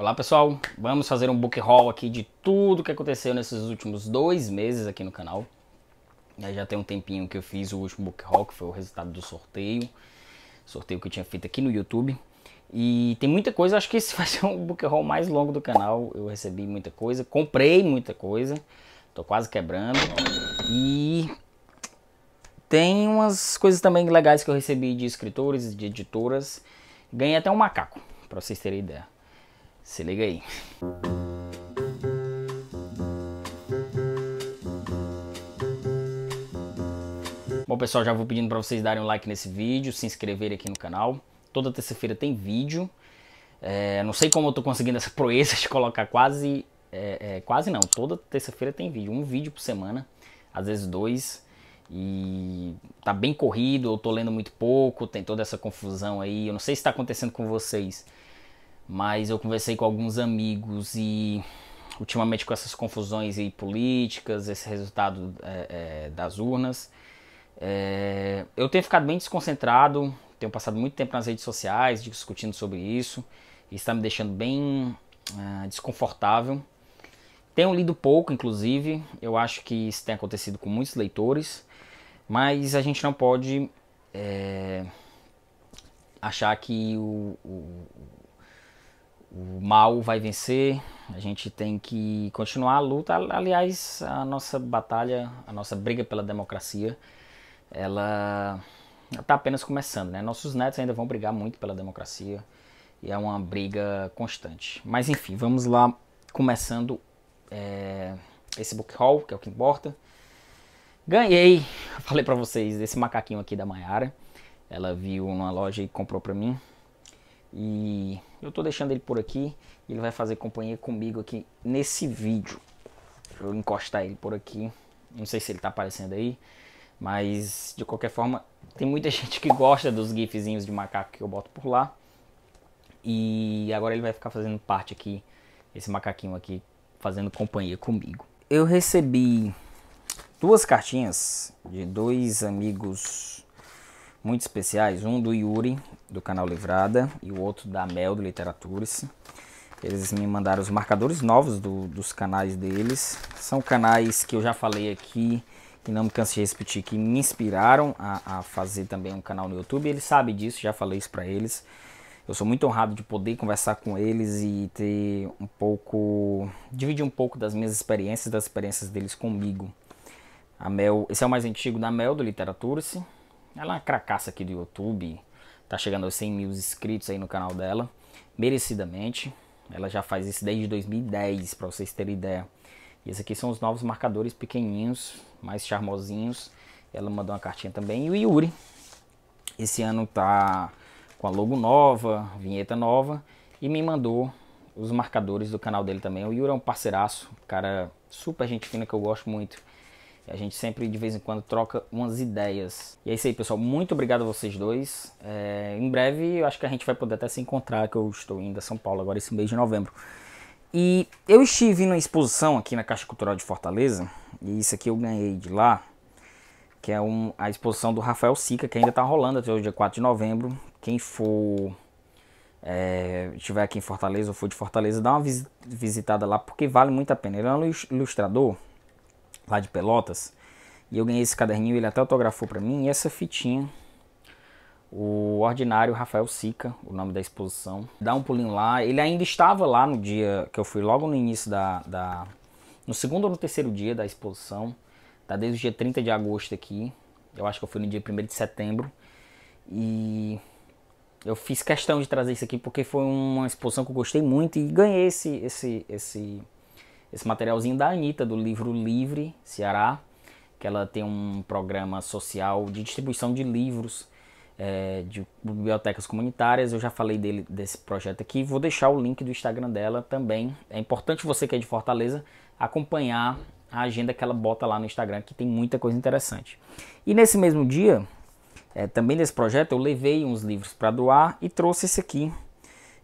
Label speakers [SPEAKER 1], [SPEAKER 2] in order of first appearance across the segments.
[SPEAKER 1] Olá pessoal, vamos fazer um book haul aqui de tudo que aconteceu nesses últimos dois meses aqui no canal. Né, já tem um tempinho que eu fiz o último book haul, que foi o resultado do sorteio. Sorteio que eu tinha feito aqui no YouTube. E tem muita coisa, acho que esse vai ser um book haul mais longo do canal. Eu recebi muita coisa, comprei muita coisa. Tô quase quebrando. E tem umas coisas também legais que eu recebi de escritores, de editoras. Ganhei até um macaco, pra vocês terem ideia. Se liga aí. Bom pessoal, já vou pedindo para vocês darem um like nesse vídeo, se inscreverem aqui no canal. Toda terça-feira tem vídeo. É, não sei como eu tô conseguindo essa proeza de colocar quase... É, é, quase não, toda terça-feira tem vídeo. Um vídeo por semana, às vezes dois. E tá bem corrido, eu tô lendo muito pouco, tem toda essa confusão aí. Eu não sei se está acontecendo com vocês mas eu conversei com alguns amigos e ultimamente com essas confusões e políticas, esse resultado é, é, das urnas, é, eu tenho ficado bem desconcentrado, tenho passado muito tempo nas redes sociais discutindo sobre isso, e está me deixando bem é, desconfortável. Tenho lido pouco, inclusive, eu acho que isso tem acontecido com muitos leitores, mas a gente não pode é, achar que o o mal vai vencer, a gente tem que continuar a luta. Aliás, a nossa batalha, a nossa briga pela democracia, ela está apenas começando, né? Nossos netos ainda vão brigar muito pela democracia e é uma briga constante. Mas enfim, vamos lá, começando é, esse book haul, que é o que importa. Ganhei, falei para vocês, desse macaquinho aqui da Maiara. Ela viu numa loja e comprou para mim. E eu tô deixando ele por aqui. Ele vai fazer companhia comigo aqui nesse vídeo. Deixa eu encostar ele por aqui. Não sei se ele tá aparecendo aí. Mas de qualquer forma, tem muita gente que gosta dos gifzinhos de macaco que eu boto por lá. E agora ele vai ficar fazendo parte aqui, esse macaquinho aqui, fazendo companhia comigo. Eu recebi duas cartinhas de dois amigos muito especiais, um do Yuri, do canal Livrada, e o outro da Mel, do Literaturas. Eles me mandaram os marcadores novos do, dos canais deles. São canais que eu já falei aqui, que não me canso de repetir, que me inspiraram a, a fazer também um canal no YouTube. Eles sabem disso, já falei isso para eles. Eu sou muito honrado de poder conversar com eles e ter um pouco, dividir um pouco das minhas experiências, das experiências deles comigo. A Mel, esse é o mais antigo da Mel do Literatura-se. Ela é uma cracaça aqui do YouTube. Tá chegando aos 100 mil inscritos aí no canal dela. Merecidamente. Ela já faz isso desde 2010, para vocês terem ideia. E esses aqui são os novos marcadores pequenininhos, mais charmosinhos. Ela mandou uma cartinha também. E o Yuri. Esse ano tá com a logo nova, vinheta nova. E me mandou os marcadores do canal dele também. O Yuri é um parceiraço, cara super gente fina que eu gosto muito. A gente sempre de vez em quando troca umas ideias. E é isso aí, pessoal. Muito obrigado a vocês dois. É, em breve eu acho que a gente vai poder até se encontrar, que eu estou indo a São Paulo agora esse mês de novembro. E eu estive numa exposição aqui na Caixa Cultural de Fortaleza, e isso aqui eu ganhei de lá, que é um, a exposição do Rafael Sica, que ainda está rolando até o dia 4 de novembro. Quem for é, estiver aqui em Fortaleza ou for de Fortaleza, dá uma visitada lá, porque vale muito a pena. Ele é um ilustrador lá de Pelotas. E eu ganhei esse caderninho, ele até autografou para mim, e essa fitinha. O ordinário Rafael Sica, o nome da exposição. Dá um pulinho lá. Ele ainda estava lá no dia que eu fui, logo no início da. da no segundo ou no terceiro dia da exposição. Tá desde o dia 30 de agosto aqui. Eu acho que eu fui no dia 1 de setembro. E eu fiz questão de trazer isso aqui porque foi uma exposição que eu gostei muito e ganhei esse, esse, esse esse materialzinho da Anitta, do livro Livre Ceará, que ela tem um programa social de distribuição de livros é, de bibliotecas comunitárias. Eu já falei dele, desse projeto aqui. Vou deixar o link do Instagram dela também. É importante você que é de Fortaleza acompanhar a agenda que ela bota lá no Instagram, que tem muita coisa interessante. E nesse mesmo dia, é, também nesse projeto, eu levei uns livros para doar e trouxe esse aqui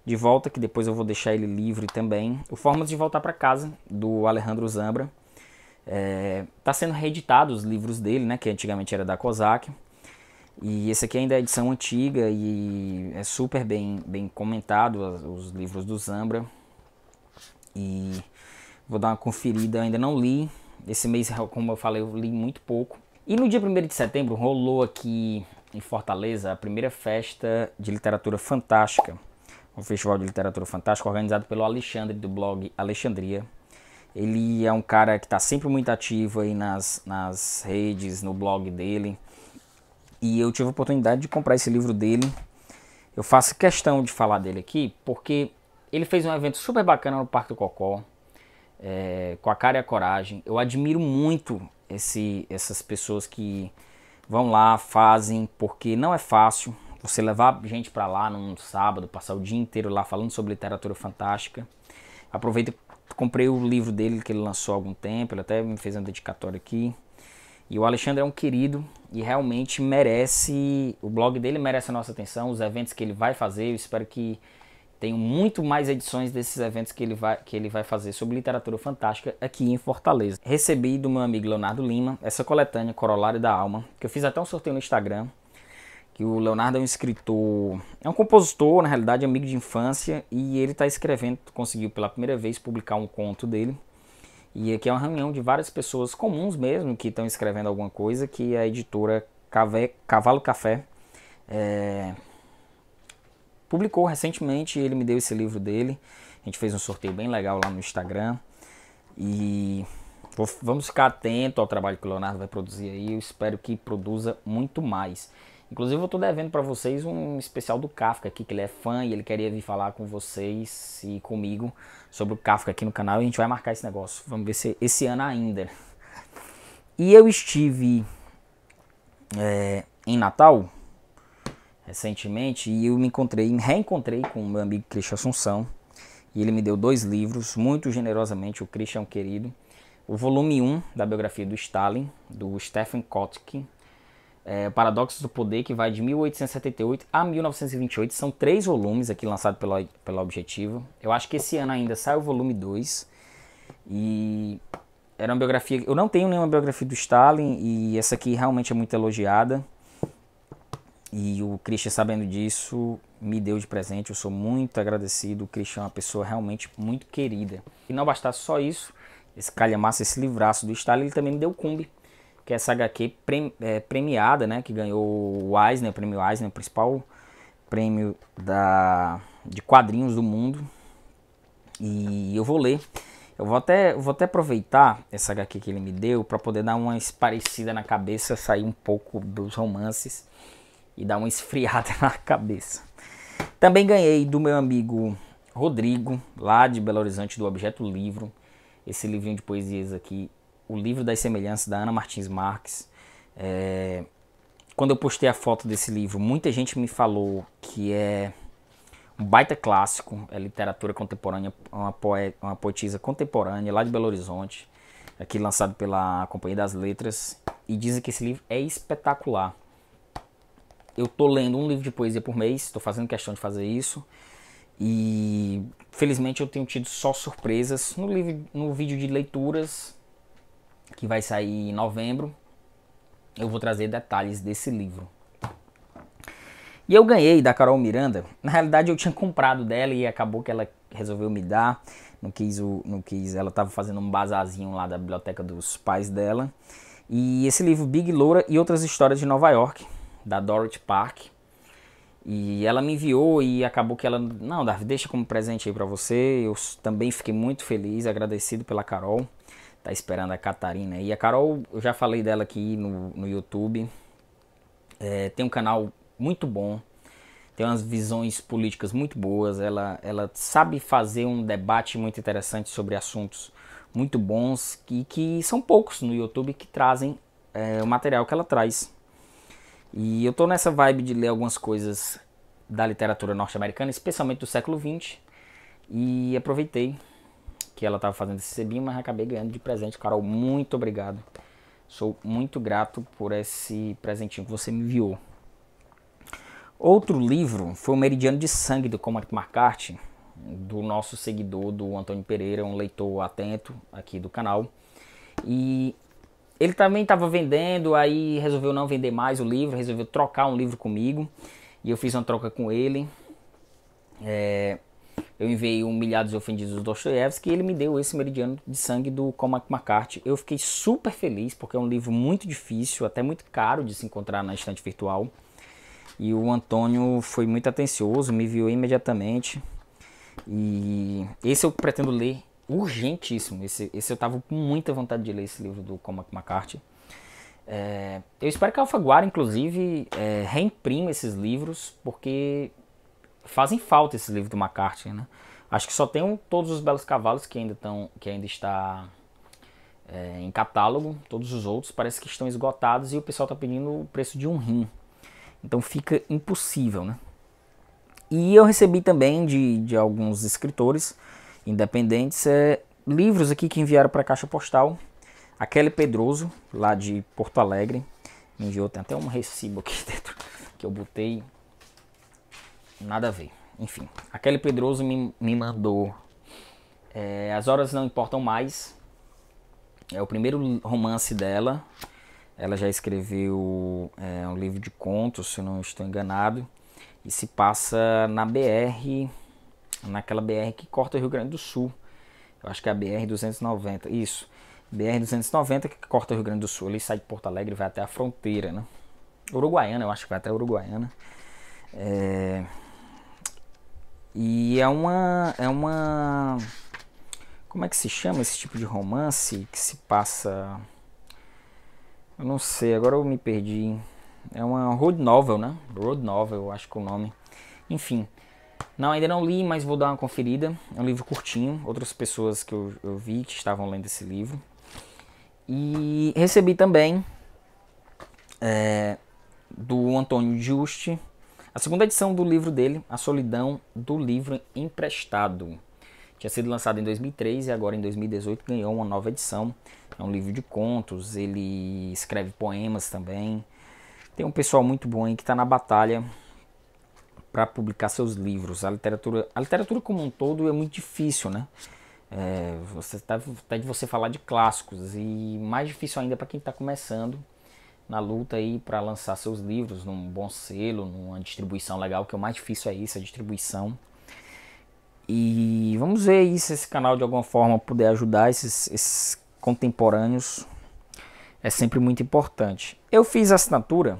[SPEAKER 1] de volta, que depois eu vou deixar ele livre também. O Formas de Voltar para Casa, do Alejandro Zambra. Está é, sendo reeditado os livros dele, né, que antigamente era da COSAC. E esse aqui ainda é edição antiga e é super bem, bem comentado, os livros do Zambra. E vou dar uma conferida, ainda não li. Esse mês, como eu falei, eu li muito pouco. E no dia 1 de setembro rolou aqui em Fortaleza a primeira festa de literatura fantástica um festival de literatura fantástica organizado pelo Alexandre do blog Alexandria. Ele é um cara que está sempre muito ativo aí nas, nas redes, no blog dele. E eu tive a oportunidade de comprar esse livro dele. Eu faço questão de falar dele aqui porque ele fez um evento super bacana no Parque do Cocó, é, com a cara e a coragem. Eu admiro muito esse, essas pessoas que vão lá, fazem, porque não é fácil você levar gente para lá num sábado, passar o dia inteiro lá falando sobre literatura fantástica. Aproveita, comprei o livro dele que ele lançou há algum tempo, ele até me fez uma dedicatória aqui. E o Alexandre é um querido e realmente merece, o blog dele merece a nossa atenção, os eventos que ele vai fazer, eu espero que tenham muito mais edições desses eventos que ele vai, que ele vai fazer sobre literatura fantástica aqui em Fortaleza. Recebi do meu amigo Leonardo Lima essa coletânea Corolário da Alma, que eu fiz até um sorteio no Instagram que o Leonardo é um escritor, é um compositor, na realidade, amigo de infância, e ele está escrevendo, conseguiu pela primeira vez publicar um conto dele. E aqui é uma reunião de várias pessoas comuns mesmo que estão escrevendo alguma coisa, que é a editora Cave, Cavalo Café é, publicou recentemente. Ele me deu esse livro dele. A gente fez um sorteio bem legal lá no Instagram. E vou, vamos ficar atento ao trabalho que o Leonardo vai produzir aí. Eu espero que produza muito mais. Inclusive, eu tô devendo para vocês um especial do Kafka aqui, que ele é fã e ele queria vir falar com vocês e comigo sobre o Kafka aqui no canal. E a gente vai marcar esse negócio. Vamos ver se esse ano ainda. E eu estive é, em Natal recentemente e eu me encontrei, me reencontrei com o meu amigo Christian Assunção. E ele me deu dois livros, muito generosamente, o Christian é querido. O volume 1 da biografia do Stalin, do Stephen Kotkin é, Paradoxos do Poder, que vai de 1878 a 1928. São três volumes aqui lançados pela, pela Objetivo. Eu acho que esse ano ainda sai o volume 2. E era uma biografia. Eu não tenho nenhuma biografia do Stalin, e essa aqui realmente é muito elogiada. E o Christian, sabendo disso, me deu de presente. Eu sou muito agradecido. O Christian é uma pessoa realmente muito querida. E não bastasse só isso, esse calhamaço, esse livraço do Stalin, ele também me deu Kumbi que é essa HQ prem, é, premiada, né? Que ganhou o Eisner, o prêmio Eisner, o principal prêmio da, de quadrinhos do mundo. E eu vou ler. Eu vou até, vou até aproveitar essa HQ que ele me deu para poder dar uma esparecida na cabeça, sair um pouco dos romances e dar uma esfriada na cabeça. Também ganhei do meu amigo Rodrigo, lá de Belo Horizonte, do Objeto Livro. Esse livrinho de poesias aqui o livro das semelhanças da Ana Martins Marques. É, quando eu postei a foto desse livro, muita gente me falou que é um baita clássico, é literatura contemporânea, uma, poeta uma poetisa contemporânea lá de Belo Horizonte, aqui lançado pela Companhia das Letras, e dizem que esse livro é espetacular. Eu tô lendo um livro de poesia por mês, estou fazendo questão de fazer isso. E felizmente eu tenho tido só surpresas no livro, no vídeo de leituras que vai sair em novembro, eu vou trazer detalhes desse livro. E eu ganhei da Carol Miranda. Na realidade, eu tinha comprado dela e acabou que ela resolveu me dar. Não quis, o, não quis ela estava fazendo um bazarzinho lá da biblioteca dos pais dela. E esse livro, Big Loura e Outras Histórias de Nova York, da Dorothy Park. E ela me enviou e acabou que ela, não, Davi, deixa como presente aí para você. Eu também fiquei muito feliz, agradecido pela Carol. Tá esperando a Catarina. E a Carol, eu já falei dela aqui no, no YouTube. É, tem um canal muito bom. Tem umas visões políticas muito boas. Ela, ela sabe fazer um debate muito interessante sobre assuntos muito bons e que são poucos no YouTube que trazem é, o material que ela traz. E eu tô nessa vibe de ler algumas coisas da literatura norte-americana, especialmente do século XX, e aproveitei que ela estava fazendo esse sebinho, mas acabei ganhando de presente. Carol, muito obrigado. Sou muito grato por esse presentinho que você me enviou. Outro livro foi O Meridiano de Sangue, do Cormac McCarthy, do nosso seguidor, do Antônio Pereira, um leitor atento aqui do canal. E ele também estava vendendo, aí resolveu não vender mais o livro, resolveu trocar um livro comigo. E eu fiz uma troca com ele. É, eu enviei um e Ofendidos do Dostoiévski e ele me deu esse Meridiano de Sangue do Cormac McCarthy. Eu fiquei super feliz porque é um livro muito difícil, até muito caro de se encontrar na estante virtual. E o Antônio foi muito atencioso, me viu imediatamente. E esse eu pretendo ler urgentíssimo. Esse, esse eu tava com muita vontade de ler esse livro do Cormac McCarthy. É, eu espero que a Alfaguara, inclusive, é, reimprima esses livros, porque fazem falta esse livro do McCartney, né? Acho que só tem um, todos os belos cavalos que ainda estão, que ainda está é, em catálogo. Todos os outros parece que estão esgotados e o pessoal está pedindo o preço de um rim. Então fica impossível, né? E eu recebi também de, de alguns escritores independentes é, livros aqui que enviaram para a caixa postal. A Kelly Pedroso, lá de Porto Alegre, me enviou. Tem até um recibo aqui dentro que eu botei nada a ver. Enfim, a Kelly Pedroso me, me mandou é, As Horas Não Importam Mais. É o primeiro romance dela. Ela já escreveu é, um livro de contos, se não estou enganado. E se passa na BR, naquela BR que corta o Rio Grande do Sul. Eu acho que é a BR 290. Isso. BR 290 que corta o Rio Grande do Sul. Ele sai de Porto Alegre e vai até a fronteira, né? Uruguaiana, eu acho que vai até Uruguaiana. É, e é uma. É uma. Como é que se chama esse tipo de romance que se passa. Eu não sei, agora eu me perdi. É uma road novel, né? Road novel, acho que é o nome. Enfim. Não, ainda não li, mas vou dar uma conferida. É um livro curtinho. Outras pessoas que eu, eu vi que estavam lendo esse livro. E recebi também é, do Antônio Giusti a segunda edição do livro dele, A Solidão do Livro Emprestado, tinha sido lançado em 2003 e agora em 2018 ganhou uma nova edição. É um livro de contos, ele escreve poemas também. Tem um pessoal muito bom aí que está na batalha para publicar seus livros. A literatura, a literatura como um todo é muito difícil, né? É, você tá, até tá de você falar de clássicos e mais difícil ainda para quem está começando na luta aí para lançar seus livros num bom selo, numa distribuição legal, que o mais difícil é isso, a distribuição. E vamos ver aí se esse canal de alguma forma puder ajudar esses, esses contemporâneos. É sempre muito importante. Eu fiz a assinatura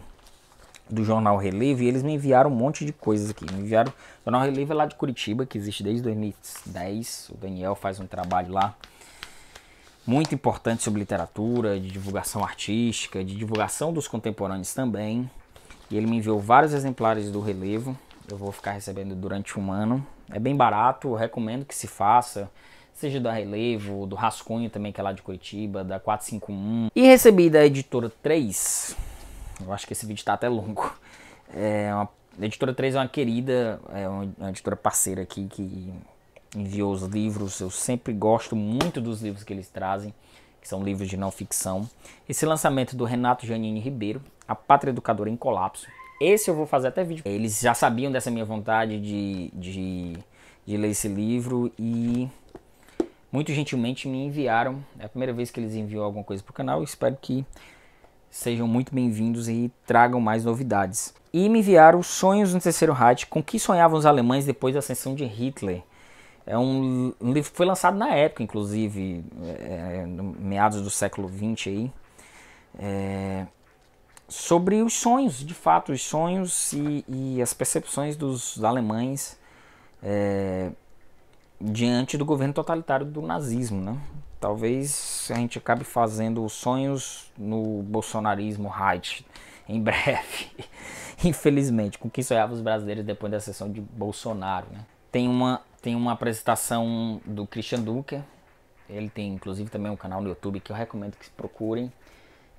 [SPEAKER 1] do Jornal Relevo e eles me enviaram um monte de coisas aqui. Me enviaram o Jornal Relevo é lá de Curitiba, que existe desde 2010. O Daniel faz um trabalho lá muito importante sobre literatura, de divulgação artística, de divulgação dos contemporâneos também. E ele me enviou vários exemplares do relevo. Eu vou ficar recebendo durante um ano. É bem barato, recomendo que se faça. Seja da Relevo, do Rascunho também, que é lá de Curitiba, da 451. E recebi da editora 3. Eu acho que esse vídeo tá até longo. É uma, a editora 3 é uma querida, é uma, uma editora parceira aqui que enviou os livros. Eu sempre gosto muito dos livros que eles trazem, que são livros de não ficção. Esse lançamento do Renato Janine Ribeiro, A Pátria Educadora em Colapso. Esse eu vou fazer até vídeo. Eles já sabiam dessa minha vontade de, de, de ler esse livro e muito gentilmente me enviaram. É a primeira vez que eles enviam alguma coisa para o canal. Espero que sejam muito bem-vindos e tragam mais novidades. E me enviaram Sonhos no Terceiro Reich, com que sonhavam os alemães depois da ascensão de Hitler. É um, um, livro que foi lançado na época, inclusive, é, é meados do século XX aí. É, sobre os sonhos, de fato, os sonhos e, e as percepções dos alemães é, diante do governo totalitário do nazismo, né? Talvez a gente acabe fazendo sonhos no bolsonarismo Reich em breve, infelizmente, com que sonhavam os brasileiros depois da sessão de Bolsonaro, né? Tem uma tem uma apresentação do Christian Duque, Ele tem inclusive também um canal no YouTube que eu recomendo que se procurem.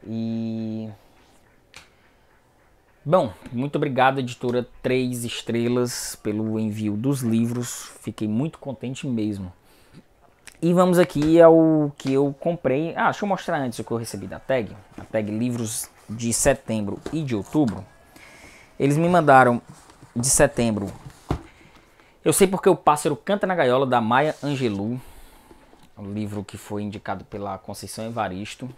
[SPEAKER 1] E. Bom, muito obrigado, editora Três Estrelas, pelo envio dos livros. Fiquei muito contente mesmo. E vamos aqui ao que eu comprei. Ah, deixa eu mostrar antes o que eu recebi da tag. A tag livros de setembro e de outubro. Eles me mandaram de setembro eu sei porque o pássaro canta na gaiola da Maya Angelou, um livro que foi indicado pela Conceição Evaristo.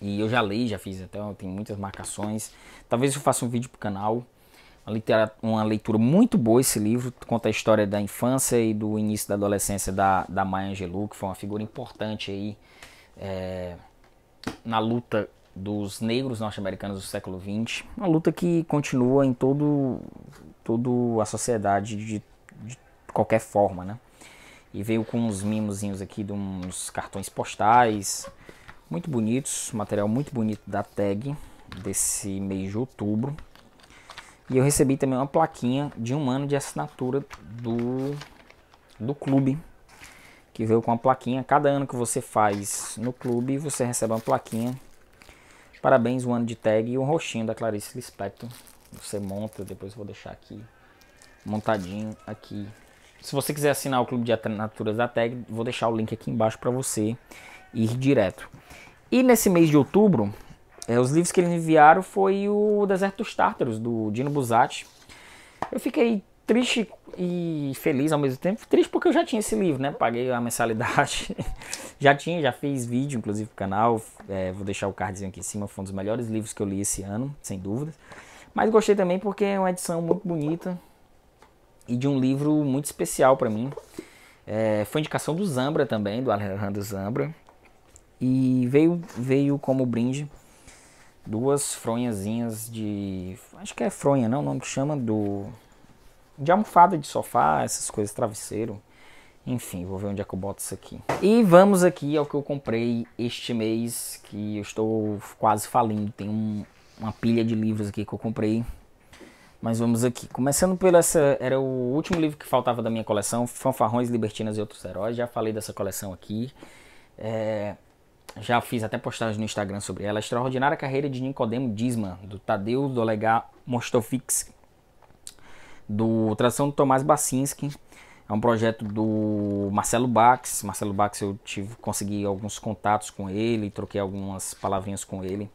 [SPEAKER 1] E eu já li, já fiz até, tem muitas marcações. Talvez eu faça um vídeo pro canal. Uma, uma leitura muito boa esse livro, conta a história da infância e do início da adolescência da, da Maya Angelou, que foi uma figura importante aí é, na luta dos negros norte-americanos do século XX. Uma luta que continua em todo toda a sociedade de, de qualquer forma, né? E veio com uns mimozinhos aqui de uns cartões postais, muito bonitos, material muito bonito da tag desse mês de outubro. E eu recebi também uma plaquinha de um ano de assinatura do, do clube, que veio com uma plaquinha. Cada ano que você faz no clube, você recebe uma plaquinha. Parabéns, um ano de tag e um roxinho da Clarice Lispector, você monta, depois eu vou deixar aqui montadinho aqui. Se você quiser assinar o Clube de Assinaturas da Tag, vou deixar o link aqui embaixo para você ir direto. E nesse mês de outubro, é, os livros que eles enviaram foi o Deserto dos Tártaros, do Dino Buzzati. Eu fiquei triste e feliz ao mesmo tempo. Triste porque eu já tinha esse livro, né? Paguei a mensalidade. já tinha, já fiz vídeo, inclusive, pro canal. É, vou deixar o cardzinho aqui em cima. Foi um dos melhores livros que eu li esse ano, sem dúvida. Mas gostei também porque é uma edição muito bonita e de um livro muito especial para mim. É, foi indicação do Zambra também, do Alejandro Zambra. E veio, veio como brinde duas fronhazinhas de. Acho que é fronha, não? O nome que chama do. De almofada de sofá, essas coisas, travesseiro. Enfim, vou ver onde é que eu boto isso aqui. E vamos aqui ao que eu comprei este mês, que eu estou quase falindo. Tem um, uma pilha de livros aqui que eu comprei. Mas vamos aqui. Começando pela essa. Era o último livro que faltava da minha coleção: Fanfarrões, Libertinas e Outros Heróis. Já falei dessa coleção aqui. É, já fiz até postagens no Instagram sobre ela. Extraordinária Carreira de Nicodemo Disman, do Tadeu Dolegar Mostofix, do Tradução do Tomás Bacinski. É um projeto do Marcelo Bax. Marcelo Bax, eu tive, consegui alguns contatos com ele, troquei algumas palavrinhas com ele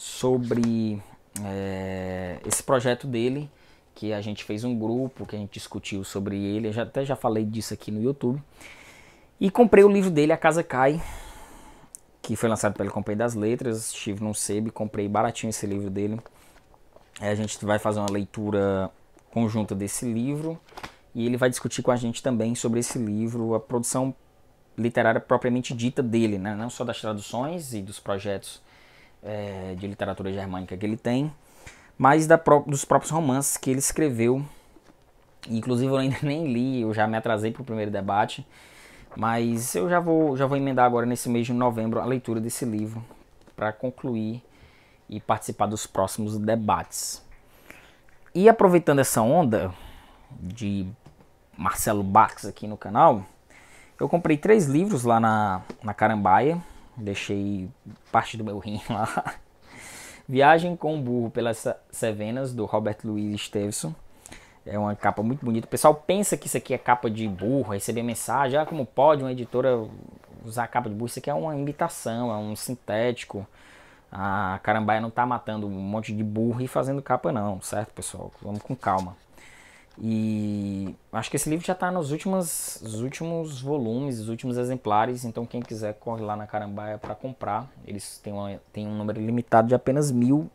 [SPEAKER 1] sobre é, esse projeto dele, que a gente fez um grupo, que a gente discutiu sobre ele, eu já, até já falei disso aqui no YouTube. E comprei o livro dele, A Casa Cai, que foi lançado pela Companhia das Letras, estive num sebe, comprei baratinho esse livro dele. É, a gente vai fazer uma leitura conjunta desse livro e ele vai discutir com a gente também sobre esse livro, a produção literária propriamente dita dele, né? não só das traduções e dos projetos é, de literatura germânica que ele tem, mas da, dos próprios romances que ele escreveu. Inclusive eu ainda nem li, eu já me atrasei para o primeiro debate, mas eu já vou, já vou emendar agora nesse mês de novembro a leitura desse livro para concluir e participar dos próximos debates. E aproveitando essa onda de Marcelo Barks aqui no canal, eu comprei três livros lá na, na Carambaia Deixei parte do meu rim lá. Viagem com o Burro pelas Sevenas, do Robert Louis Stevenson. É uma capa muito bonita. O pessoal pensa que isso aqui é capa de burro, receber mensagem. Ah, como pode uma editora usar capa de burro? Isso aqui é uma imitação, é um sintético. A Carambaia não tá matando um monte de burro e fazendo capa não, certo, pessoal? Vamos com calma. E acho que esse livro já está nos últimos, os últimos volumes, os últimos exemplares, então quem quiser corre lá na Carambaia para comprar. Eles têm, uma, têm um número limitado de apenas mil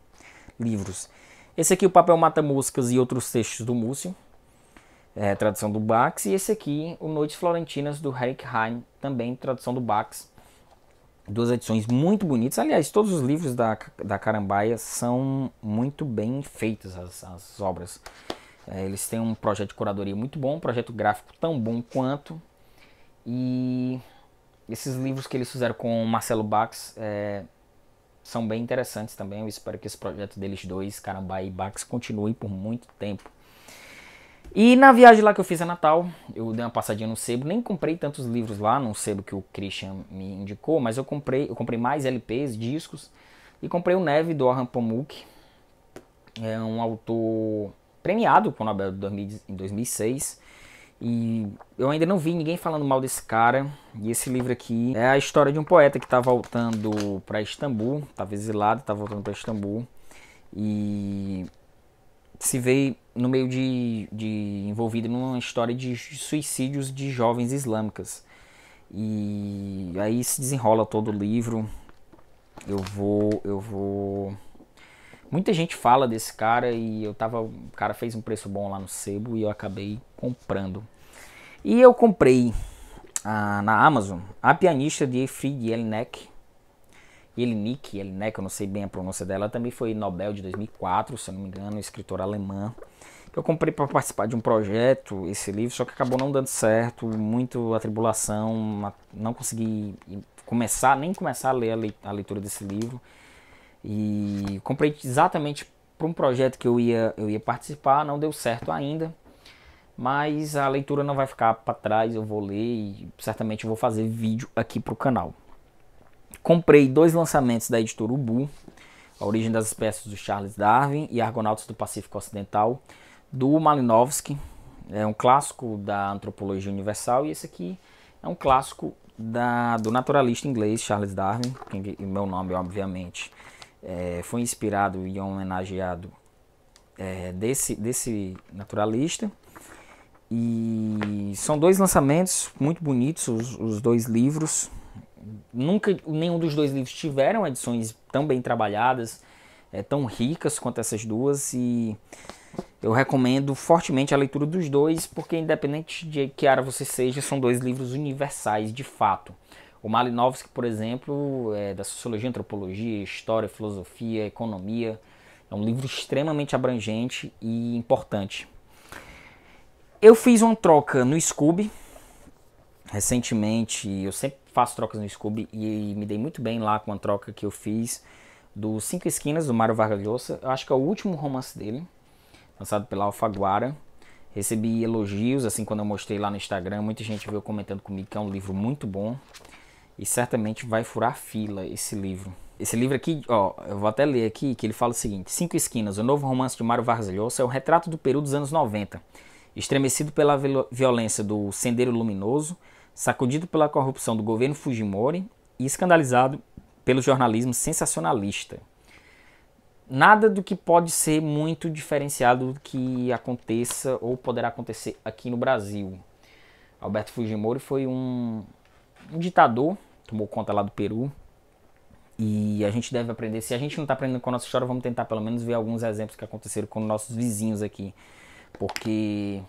[SPEAKER 1] livros. Esse aqui, O Papel Mata Moscas e Outros Textos do Múcio, é, tradução do Bax. E esse aqui, O Noites Florentinas, do Eric Hein, também tradução do Bax. Duas edições muito bonitas. Aliás, todos os livros da, da Carambaia são muito bem feitos, as, as obras. É, eles têm um projeto de curadoria muito bom, um projeto gráfico tão bom quanto. E esses livros que eles fizeram com o Marcelo Bax é, são bem interessantes também. Eu espero que esse projeto deles dois, Carambá e Bax, continue por muito tempo. E na viagem lá que eu fiz a Natal, eu dei uma passadinha no sebo, nem comprei tantos livros lá, no sebo que o Christian me indicou, mas eu comprei, eu comprei mais LPs, discos, e comprei o Neve do Orhan Pamuk, é um autor premiado com o Nobel em 2006. E eu ainda não vi ninguém falando mal desse cara. E esse livro aqui é a história de um poeta que está voltando para Istambul, estava tá exilado, está voltando para Istambul. E se vê no meio de, de envolvido numa história de suicídios de jovens islâmicas. E aí se desenrola todo o livro. Eu vou eu vou Muita gente fala desse cara e eu tava. O cara fez um preço bom lá no sebo e eu acabei comprando. E eu comprei ah, na Amazon a pianista de Fried Jelinek. Jelinek, Jelinek, eu não sei bem a pronúncia dela, ela também foi Nobel de 2004, se eu não me engano, escritora alemã. Eu comprei para participar de um projeto esse livro, só que acabou não dando certo, muito atribulação, não consegui começar, nem começar a ler a leitura desse livro. E comprei exatamente para um projeto que eu ia, eu ia participar, não deu certo ainda. Mas a leitura não vai ficar para trás, eu vou ler e certamente vou fazer vídeo aqui para o canal. Comprei dois lançamentos da editora Ubu, A Origem das Espécies do Charles Darwin e Argonautas do Pacífico Ocidental, do Malinowski. É um clássico da antropologia universal e esse aqui é um clássico da, do naturalista inglês Charles Darwin, que meu nome, obviamente, é, foi inspirado e homenageado é, desse, desse naturalista. E são dois lançamentos muito bonitos, os, os dois livros. Nunca nenhum dos dois livros tiveram edições tão bem trabalhadas, é, tão ricas quanto essas duas. E eu recomendo fortemente a leitura dos dois, porque independente de que área você seja, são dois livros universais de fato. O Malinowski, por exemplo, é da sociologia, antropologia, história, filosofia, economia. É um livro extremamente abrangente e importante. Eu fiz uma troca no Scoob recentemente. Eu sempre faço trocas no Scoob e me dei muito bem lá com a troca que eu fiz do Cinco Esquinas, do Mário Vargas Llosa. Eu acho que é o último romance dele, lançado pela Alfaguara. Recebi elogios, assim, quando eu mostrei lá no Instagram. Muita gente veio comentando comigo que é um livro muito bom e certamente vai furar fila esse livro. Esse livro aqui, ó, eu vou até ler aqui, que ele fala o seguinte: Cinco Esquinas, o novo romance de Mário Vargas Llosa é um retrato do Peru dos anos 90, estremecido pela violência do Sendeiro Luminoso, sacudido pela corrupção do governo Fujimori e escandalizado pelo jornalismo sensacionalista. Nada do que pode ser muito diferenciado do que aconteça ou poderá acontecer aqui no Brasil. Alberto Fujimori foi um, um ditador tomou conta lá do Peru. E a gente deve aprender. Se a gente não está aprendendo com a nossa história, vamos tentar pelo menos ver alguns exemplos que aconteceram com nossos vizinhos aqui. Porque,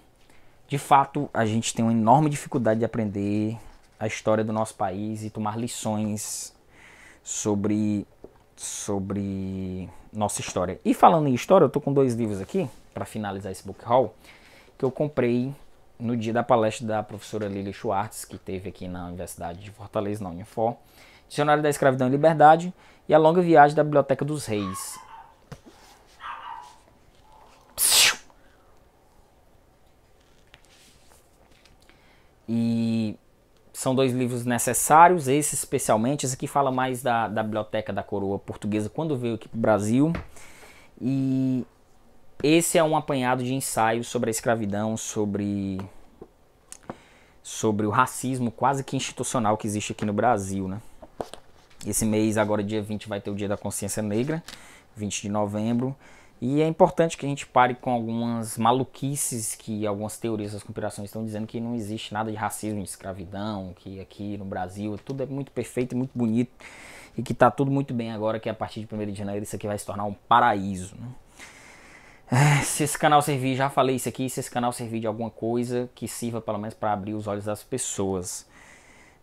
[SPEAKER 1] de fato, a gente tem uma enorme dificuldade de aprender a história do nosso país e tomar lições sobre, sobre nossa história. E falando em história, eu tô com dois livros aqui, para finalizar esse book haul, que eu comprei no dia da palestra da professora Lili Schwartz, que teve aqui na Universidade de Fortaleza, na Unifor, Dicionário da Escravidão e Liberdade e A Longa Viagem da Biblioteca dos Reis. E são dois livros necessários, esse especialmente. Esse aqui fala mais da, da Biblioteca da Coroa Portuguesa quando veio aqui para o Brasil. E esse é um apanhado de ensaios sobre a escravidão, sobre sobre o racismo quase que institucional que existe aqui no Brasil, né? Esse mês, agora dia 20, vai ter o Dia da Consciência Negra, 20 de novembro. E é importante que a gente pare com algumas maluquices que algumas teorias das conspirações estão dizendo que não existe nada de racismo, de escravidão, que aqui no Brasil tudo é muito perfeito e muito bonito e que está tudo muito bem agora, que a partir de 1 de janeiro isso aqui vai se tornar um paraíso. Né? É, se esse canal servir, já falei isso aqui, se esse canal servir de alguma coisa que sirva pelo menos para abrir os olhos das pessoas.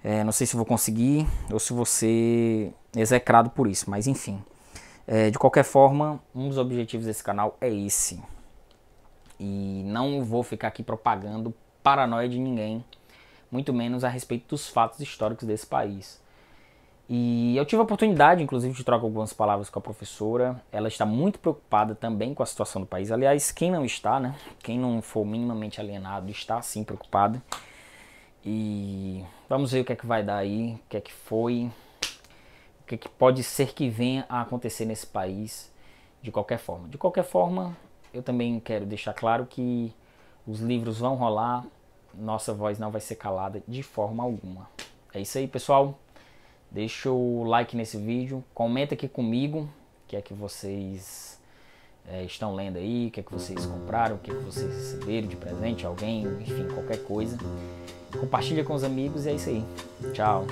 [SPEAKER 1] É, não sei se vou conseguir ou se você execrado por isso, mas enfim. É, de qualquer forma, um dos objetivos desse canal é esse. E não vou ficar aqui propagando paranoia de ninguém, muito menos a respeito dos fatos históricos desse país. E eu tive a oportunidade, inclusive, de trocar algumas palavras com a professora. Ela está muito preocupada também com a situação do país. Aliás, quem não está, né? Quem não for minimamente alienado está sim preocupado. E vamos ver o que é que vai dar aí, o que é que foi, o que, é que pode ser que venha a acontecer nesse país de qualquer forma. De qualquer forma, eu também quero deixar claro que os livros vão rolar, nossa voz não vai ser calada de forma alguma. É isso aí, pessoal. Deixa o like nesse vídeo, comenta aqui comigo o que é que vocês é, estão lendo aí, o que é que vocês compraram, o que é que vocês receberam de presente, alguém, enfim, qualquer coisa. Compartilha com os amigos e é isso aí. Tchau.